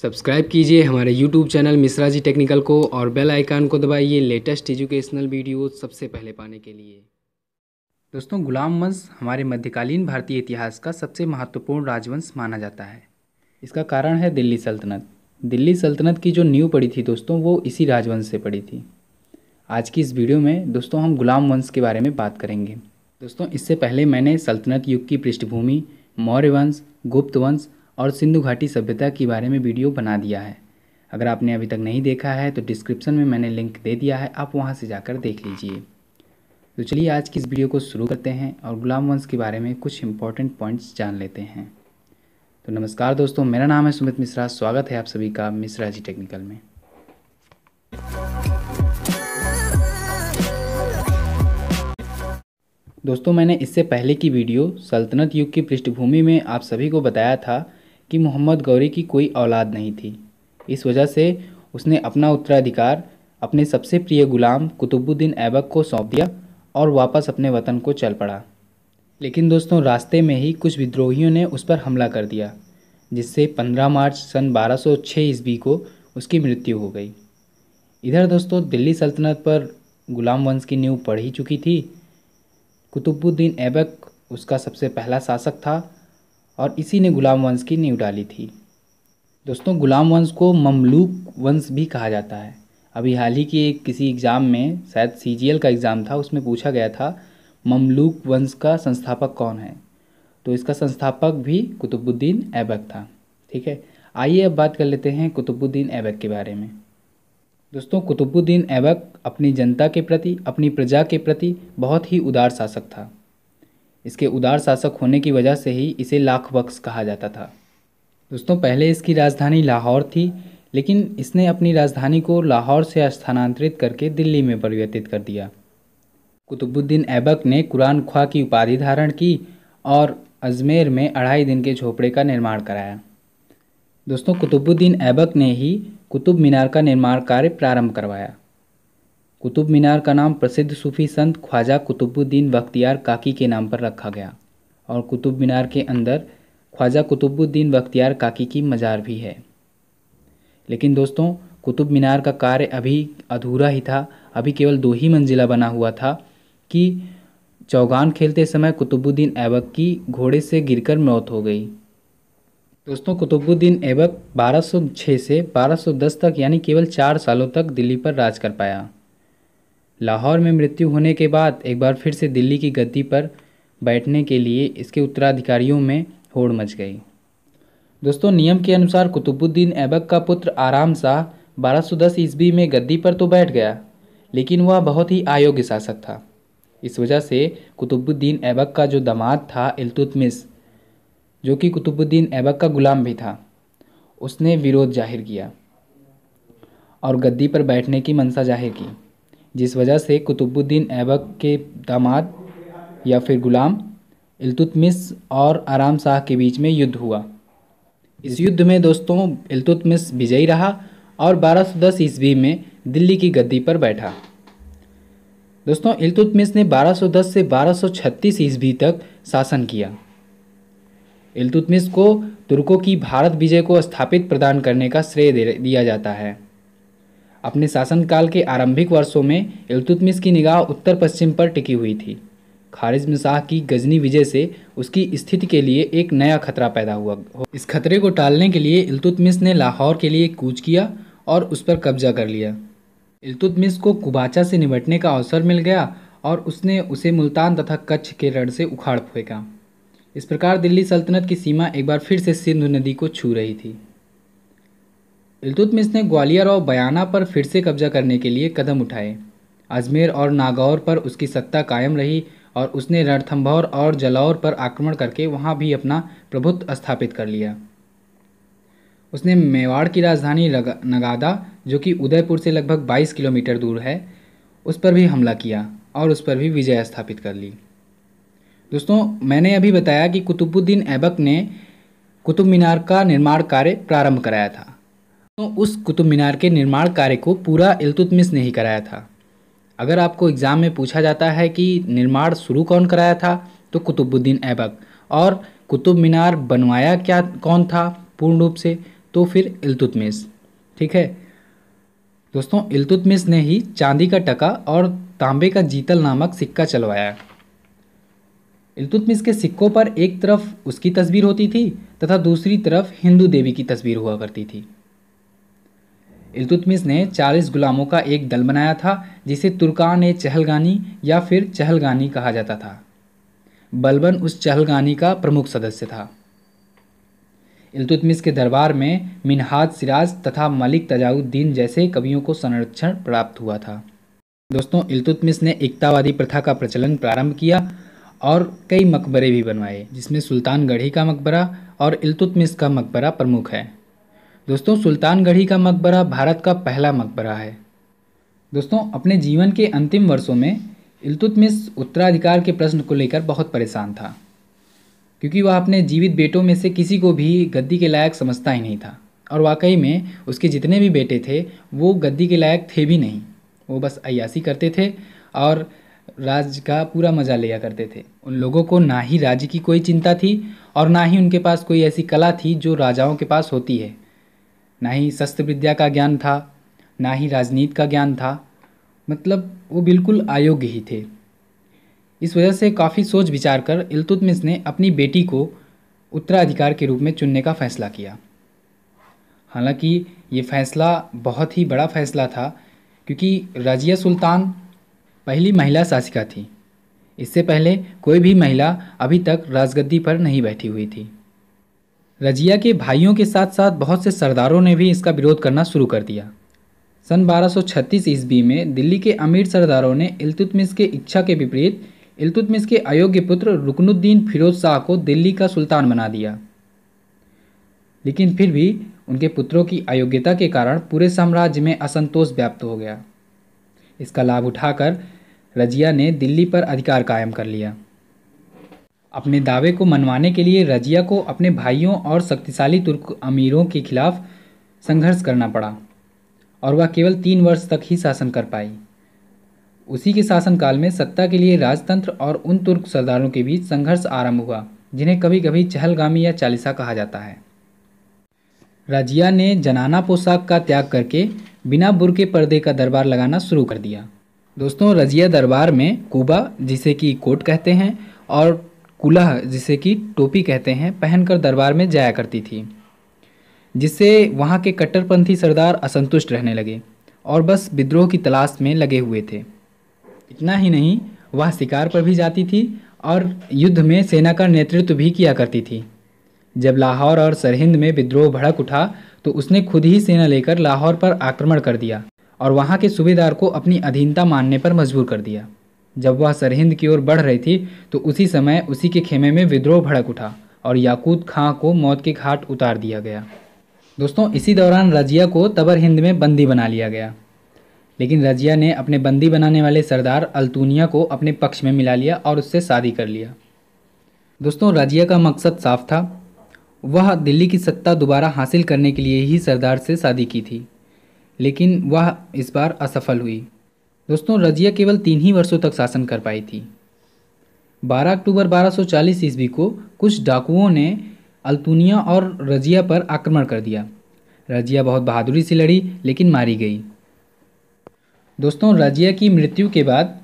subscribe कीजिए हमारे YouTube channel Mishra ji technical को और बेल आइकान को दबाइए लेटेस्ट एजुकेशनल वीडियो सबसे पहले पाने के लिए दोस्तों गुलाम वंश हमारे मध्यकालीन भारतीय इतिहास का सबसे महत्वपूर्ण राजवंश माना जाता है इसका कारण है दिल्ली सल्तनत दिल्ली सल्तनत की जो नींव पड़ी थी दोस्तों वो इसी राजवंश से पड़ी थी आज की इस वीडियो में दोस्तों हम गुलाम वंश के बारे में बात करेंगे दोस्तों इससे पहले मैंने सल्तनत युग की पृष्ठभूमि मौर्य वंश गुप्त वंश और सिंधु घाटी सभ्यता के बारे में वीडियो बना दिया है अगर आपने अभी तक नहीं देखा है तो डिस्क्रिप्शन में मैंने लिंक दे दिया है आप वहाँ से जाकर देख लीजिए तो चलिए आज की इस वीडियो को शुरू करते हैं और गुलाम वंश के बारे में कुछ इंपॉर्टेंट पॉइंट्स जान लेते हैं तो नमस्कार दोस्तों मेरा नाम है सुमित मिश्रा स्वागत है आप सभी का मिश्रा जी टेक्निकल में दोस्तों मैंने इससे पहले की वीडियो सल्तनत युग की पृष्ठभूमि में आप सभी को बताया था कि मोहम्मद गौरी की कोई औलाद नहीं थी इस वजह से उसने अपना उत्तराधिकार अपने सबसे प्रिय गुलाम कुतुबुद्दीन ऐबक को सौंप दिया और वापस अपने वतन को चल पड़ा लेकिन दोस्तों रास्ते में ही कुछ विद्रोहियों ने उस पर हमला कर दिया जिससे 15 मार्च सन 1206 ईस्वी को उसकी मृत्यु हो गई इधर दोस्तों दिल्ली सल्तनत पर गुलाम वंश की नींव पड़ ही चुकी थी कुतुबुद्दीन ऐबक उसका सबसे पहला शासक था और इसी ने गुलाम वंश की नींव डाली थी दोस्तों गुलाम वंश को ममलूक वंश भी कहा जाता है अभी हाल ही के किसी एग्ज़ाम में शायद सी का एग्ज़ाम था उसमें पूछा गया था ममलूक वंश का संस्थापक कौन है तो इसका संस्थापक भी कुतुबुद्दीन ऐबक था ठीक है आइए अब बात कर लेते हैं कुतुबुद्दीन ऐबक के बारे में दोस्तों कुतुबुद्दीन ऐबक अपनी जनता के प्रति अपनी प्रजा के प्रति बहुत ही उदार शासक था इसके उदार शासक होने की वजह से ही इसे लाख बख्श कहा जाता था दोस्तों पहले इसकी राजधानी लाहौर थी लेकिन इसने अपनी राजधानी को लाहौर से स्थानांतरित करके दिल्ली में परिवर्तित कर दिया कुतुबुद्दीन ऐबक ने कुरान ख्वा की उपाधि धारण की और अजमेर में अढ़ाई दिन के झोपड़े का निर्माण कराया दोस्तों कुतुबुद्दीन ऐबक ने ही कुतुब मीनार का निर्माण कार्य प्रारंभ करवाया कुतुब मीनार का नाम प्रसिद्ध सूफी संत ख्वाजा कुतुबुद्दीन बख्तियार काकी के नाम पर रखा गया और कुतुब मीनार के अंदर ख्वाजा कुतुबुद्दीन बख्तियार काकी की मज़ार भी है लेकिन दोस्तों कुतुब मीनार का कार्य अभी अधूरा ही था अभी केवल दो ही मंजिला बना हुआ था कि चौगान खेलते समय कुतुबुद्दीन ऐबक की घोड़े से गिरकर मौत हो गई दोस्तों कुतुबुद्दीन ऐबक 1206 से 1210 तक यानी केवल चार सालों तक दिल्ली पर राज कर पाया लाहौर में मृत्यु होने के बाद एक बार फिर से दिल्ली की गद्दी पर बैठने के लिए इसके उत्तराधिकारियों में होड़ मच गई दोस्तों नियम के अनुसार कुतुबुद्दीन ऐबक का पुत्र आराम शाह दस ईस्वी में गद्दी पर तो बैठ गया लेकिन वह बहुत ही अयोग्य शासक था इस वजह से कुतुबुद्दीन ऐबक का जो दामाद था इल्तुतमिस जो कि कुतुबुद्दीन ऐबक का गुलाम भी था उसने विरोध जाहिर किया और गद्दी पर बैठने की मंशा जाहिर की जिस वजह से कुतुबुद्दीन ऐबक के दामाद या फिर गुलाम इल्तुतमिस और आराम शाह के बीच में युद्ध हुआ इस युद्ध में दोस्तों इल्तुतमिस विजयी रहा और 1210 ईस्वी में दिल्ली की गद्दी पर बैठा दोस्तों इल्तुतमिस ने 1210 से 1236 ईस्वी तक शासन किया इल्तुतमिस को तुर्कों की भारत विजय को स्थापित प्रदान करने का श्रेय दिया जाता है अपने शासनकाल के आरंभिक वर्षों में इल्तुतमिश की निगाह उत्तर पश्चिम पर टिकी हुई थी खारिज्म शाह की गजनी विजय से उसकी स्थिति के लिए एक नया खतरा पैदा हुआ इस खतरे को टालने के लिए इलतुतमिस ने लाहौर के लिए कूच किया और उस पर कब्जा कर लिया इलतुतमिस को कुबाचा से निपटने का अवसर मिल गया और उसने उसे मुल्तान तथा कच्छ के रण से उखाड़ फेंका इस प्रकार दिल्ली सल्तनत की सीमा एक बार फिर से सिंधु नदी को छू रही थी इलतुतमिस ने ग्वालियर और बयाना पर फिर से कब्जा करने के लिए कदम उठाए अजमेर और नागौर पर उसकी सत्ता कायम रही और उसने रणथम्भौर और जलौर पर आक्रमण करके वहाँ भी अपना प्रभुत्व स्थापित कर लिया उसने मेवाड़ की राजधानी नगादा जो कि उदयपुर से लगभग 22 किलोमीटर दूर है उस पर भी हमला किया और उस पर भी विजय स्थापित कर ली दोस्तों मैंने अभी बताया कि कुतुबुद्दीन ऐबक ने कुतुब मीनार का निर्माण कार्य प्रारंभ कराया था तो उस कुतुब मीनार के निर्माण कार्य को पूरा इल्तुतमिश ने ही कराया था अगर आपको एग्ज़ाम में पूछा जाता है कि निर्माण शुरू कौन कराया था तो कुतुबुद्दीन ऐबक और कुतुब मीनार बनवाया क्या कौन था पूर्ण रूप से तो फिर इलतुतमिस ठीक है दोस्तों इलतुतमिस ने ही चांदी का टका और तांबे का जीतल नामक सिक्का चलवाया इलतुतमिस के सिक्कों पर एक तरफ उसकी तस्वीर होती थी तथा दूसरी तरफ हिंदू देवी की तस्वीर हुआ करती थी इलतुतमिस ने 40 गुलामों का एक दल बनाया था जिसे तुर्कान ने चहलगानी या फिर चहलगानी कहा जाता था बलबन उस चहलगानी का प्रमुख सदस्य था इलतुतमिस के दरबार में मिनहाज सिराज तथा मलिक तजाउद्दीन जैसे कवियों को संरक्षण प्राप्त हुआ था दोस्तों इलतुतमिस ने एकतावादी प्रथा का प्रचलन प्रारंभ किया और कई मकबरे भी बनवाए जिसमें सुल्तानगढ़ी का मकबरा और इलतुतमिस का मकबरा प्रमुख है दोस्तों सुल्तानगढ़ी का मकबरा भारत का पहला मकबरा है दोस्तों अपने जीवन के अंतिम वर्षों में इलतुतमिस उत्तराधिकार के प्रश्न को लेकर बहुत परेशान था क्योंकि वह अपने जीवित बेटों में से किसी को भी गद्दी के लायक समझता ही नहीं था और वाकई में उसके जितने भी बेटे थे वो गद्दी के लायक थे भी नहीं वो बस अयासी करते थे और राज्य का पूरा मज़ा लिया करते थे उन लोगों को ना ही राज्य की कोई चिंता थी और ना ही उनके पास कोई ऐसी कला थी जो राजाओं के पास होती है ना ही शस्त्र विद्या का ज्ञान था ना ही राजनीति का ज्ञान था मतलब वो बिल्कुल अयोग्य ही थे इस वजह से काफ़ी सोच विचार कर इलतुतमिश ने अपनी बेटी को उत्तराधिकार के रूप में चुनने का फैसला किया हालांकि ये फैसला बहुत ही बड़ा फैसला था क्योंकि रजिया सुल्तान पहली महिला शासिका थी इससे पहले कोई भी महिला अभी तक राजगद्दी पर नहीं बैठी हुई थी रजिया के भाइयों के साथ साथ बहुत से सरदारों ने भी इसका विरोध करना शुरू कर दिया सन 1236 ईस्वी में दिल्ली के अमीर सरदारों ने इल्तुतमिश के इच्छा के विपरीत इल्तुतमिश के अयोग्य पुत्र रुकनुद्दीन फिरोज शाह को दिल्ली का सुल्तान बना दिया लेकिन फिर भी उनके पुत्रों की अयोग्यता के कारण पूरे साम्राज्य में असंतोष व्याप्त हो गया इसका लाभ उठाकर रजिया ने दिल्ली पर अधिकार कायम कर लिया अपने दावे को मनवाने के लिए रजिया को अपने भाइयों और शक्तिशाली तुर्क अमीरों के खिलाफ संघर्ष करना पड़ा और वह केवल तीन वर्ष तक ही शासन कर पाई उसी के शासनकाल में सत्ता के लिए राजतंत्र और उन तुर्क सरदारों के बीच संघर्ष आरंभ हुआ जिन्हें कभी कभी चहलगामी या चालीसा कहा जाता है रजिया ने जनाना पोशाक का त्याग करके बिना बुरके पर्दे का दरबार लगाना शुरू कर दिया दोस्तों रजिया दरबार में कुबा जिसे कि कोट कहते हैं और कुलह जिसे कि टोपी कहते हैं पहनकर दरबार में जाया करती थी जिससे वहाँ के कट्टरपंथी सरदार असंतुष्ट रहने लगे और बस विद्रोह की तलाश में लगे हुए थे इतना ही नहीं वह शिकार पर भी जाती थी और युद्ध में सेना का नेतृत्व भी किया करती थी जब लाहौर और सरहिंद में विद्रोह भड़क उठा तो उसने खुद ही सेना लेकर लाहौर पर आक्रमण कर दिया और वहाँ के सूबेदार को अपनी अधीनता मानने पर मजबूर कर दिया जब वह सरहिंद की ओर बढ़ रही थी तो उसी समय उसी के खेमे में विद्रोह भड़क उठा और याकूत खां को मौत के घाट उतार दिया गया दोस्तों इसी दौरान रजिया को तबर हिंद में बंदी बना लिया गया लेकिन रजिया ने अपने बंदी बनाने वाले सरदार अल्तूनिया को अपने पक्ष में मिला लिया और उससे शादी कर लिया दोस्तों रजिया का मकसद साफ था वह दिल्ली की सत्ता दोबारा हासिल करने के लिए ही सरदार से शादी की थी लेकिन वह इस बार असफल हुई दोस्तों रजिया केवल तीन ही वर्षों तक शासन कर पाई थी 12 अक्टूबर 1240 ईस्वी को कुछ डाकुओं ने अल्तुनिया और रजिया पर आक्रमण कर दिया रजिया बहुत बहादुरी से लड़ी लेकिन मारी गई दोस्तों रजिया की मृत्यु के बाद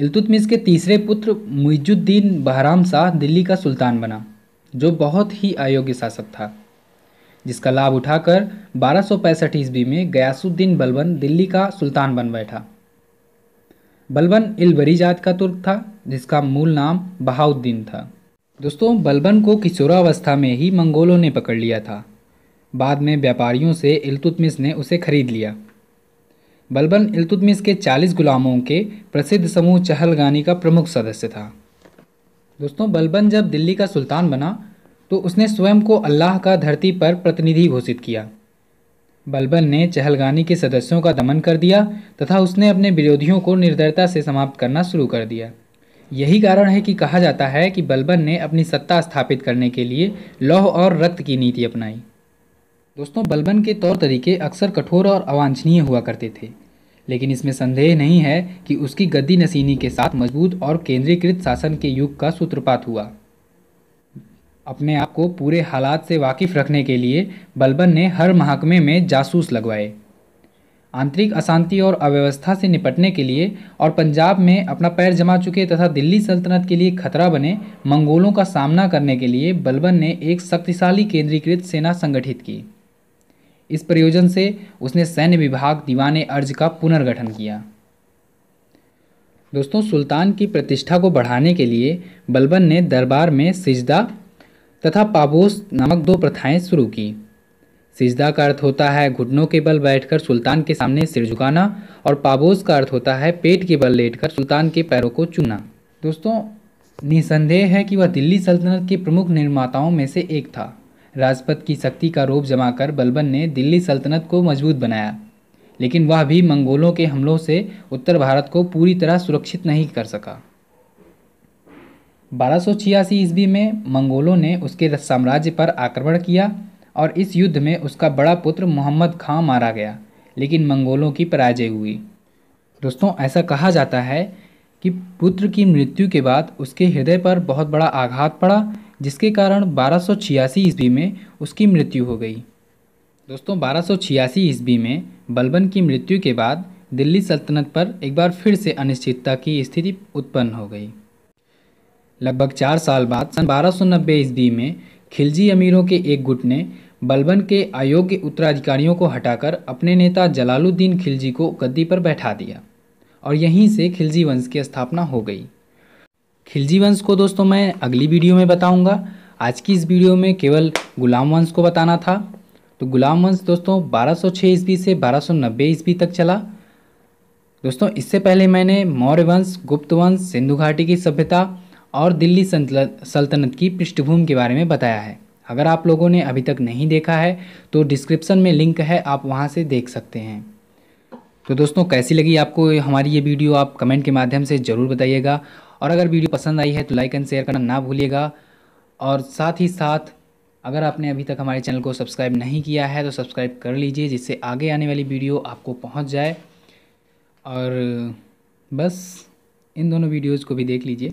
इल्तुतमिश के तीसरे पुत्र मुइजुद्दीन बहराम शाह दिल्ली का सुल्तान बना जो बहुत ही अयोग्य शासक था जिसका लाभ उठाकर बारह ईस्वी में गयासुद्दीन बलबन दिल्ली का सुल्तान बन बैठा बलबन इलबरी जात का तुर्क था जिसका मूल नाम बहाउद्दीन था दोस्तों बलबन को किशोरावस्था में ही मंगोलों ने पकड़ लिया था बाद में व्यापारियों से इलतुतमिस ने उसे खरीद लिया बलबन इलतुतमिस के 40 गुलामों के प्रसिद्ध समूह चहलगानी का प्रमुख सदस्य था दोस्तों बलबन जब दिल्ली का सुल्तान बना तो उसने स्वयं को अल्लाह का धरती पर प्रतिनिधि घोषित किया बलबन ने चहलगानी के सदस्यों का दमन कर दिया तथा उसने अपने विरोधियों को निर्दयता से समाप्त करना शुरू कर दिया यही कारण है कि कहा जाता है कि बलबन ने अपनी सत्ता स्थापित करने के लिए लौह और रक्त की नीति अपनाई दोस्तों बलबन के तौर तरीके अक्सर कठोर और अवांछनीय हुआ करते थे लेकिन इसमें संदेह नहीं है कि उसकी गद्दी नसीनी के साथ मजबूत और केंद्रीकृत शासन के युग का सूत्रपात हुआ अपने आप को पूरे हालात से वाकिफ़ रखने के लिए बलबन ने हर महकमे में जासूस लगवाए आंतरिक अशांति और अव्यवस्था से निपटने के लिए और पंजाब में अपना पैर जमा चुके तथा दिल्ली सल्तनत के लिए खतरा बने मंगोलों का सामना करने के लिए बलबन ने एक शक्तिशाली केंद्रीकृत सेना संगठित की इस प्रयोजन से उसने सैन्य विभाग दीवाने अर्ज का पुनर्गठन किया दोस्तों सुल्तान की प्रतिष्ठा को बढ़ाने के लिए बलबन ने दरबार में सिजदा तथा पाबोस नामक दो प्रथाएं शुरू की सिजदा का अर्थ होता है घुटनों के बल बैठकर सुल्तान के सामने सिर झुकाना और पाबोस का अर्थ होता है पेट के बल लेटकर सुल्तान के पैरों को चूना दोस्तों निसंदेह है कि वह दिल्ली सल्तनत के प्रमुख निर्माताओं में से एक था राजपथ की शक्ति का रोप जमाकर बलबन ने दिल्ली सल्तनत को मजबूत बनाया लेकिन वह भी मंगोलों के हमलों से उत्तर भारत को पूरी तरह सुरक्षित नहीं कर सका बारह सौ छियासी ईस्वी में मंगोलों ने उसके साम्राज्य पर आक्रमण किया और इस युद्ध में उसका बड़ा पुत्र मोहम्मद खां मारा गया लेकिन मंगोलों की पराजय हुई दोस्तों ऐसा कहा जाता है कि पुत्र की मृत्यु के बाद उसके हृदय पर बहुत बड़ा आघात पड़ा जिसके कारण बारह सौ छियासी ईस्वी में उसकी मृत्यु हो गई दोस्तों बारह सौ छियासी ईस्वी में बलबन की मृत्यु के बाद दिल्ली सल्तनत पर एक बार फिर से अनिश्चितता की स्थिति उत्पन्न हो गई लगभग चार साल बाद सन बारह सौ नब्बे ईस्वी में खिलजी अमीरों के एक गुट ने बलबन के अयोग्य उत्तराधिकारियों को हटाकर अपने नेता जलालुद्दीन खिलजी को गद्दी पर बैठा दिया और यहीं से खिलजी वंश की स्थापना हो गई खिलजी वंश को दोस्तों मैं अगली वीडियो में बताऊंगा आज की इस वीडियो में केवल गुलाम वंश को बताना था तो गुलाम वंश दोस्तों 1206 ईस्वी से 1290 ईस्वी तक चला दोस्तों इससे पहले मैंने मौर्य वंश गुप्त वंश सिंधु घाटी की सभ्यता और दिल्ली सल्तनत की पृष्ठभूमि के बारे में बताया है अगर आप लोगों ने अभी तक नहीं देखा है तो डिस्क्रिप्सन में लिंक है आप वहाँ से देख सकते हैं तो दोस्तों कैसी लगी आपको हमारी ये वीडियो आप कमेंट के माध्यम से ज़रूर बताइएगा और अगर वीडियो पसंद आई है तो लाइक एंड शेयर करना ना भूलिएगा और साथ ही साथ अगर आपने अभी तक हमारे चैनल को सब्सक्राइब नहीं किया है तो सब्सक्राइब कर लीजिए जिससे आगे आने वाली वीडियो आपको पहुंच जाए और बस इन दोनों वीडियोज़ को भी देख लीजिए